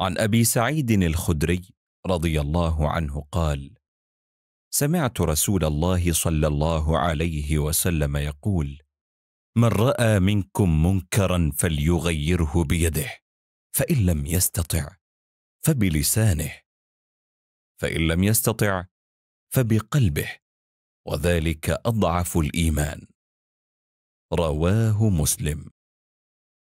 عن ابي سعيد الخدري رضي الله عنه قال سمعت رسول الله صلى الله عليه وسلم يقول من راى منكم منكرا فليغيره بيده فان لم يستطع فبلسانه فان لم يستطع فبقلبه وذلك اضعف الايمان رواه مسلم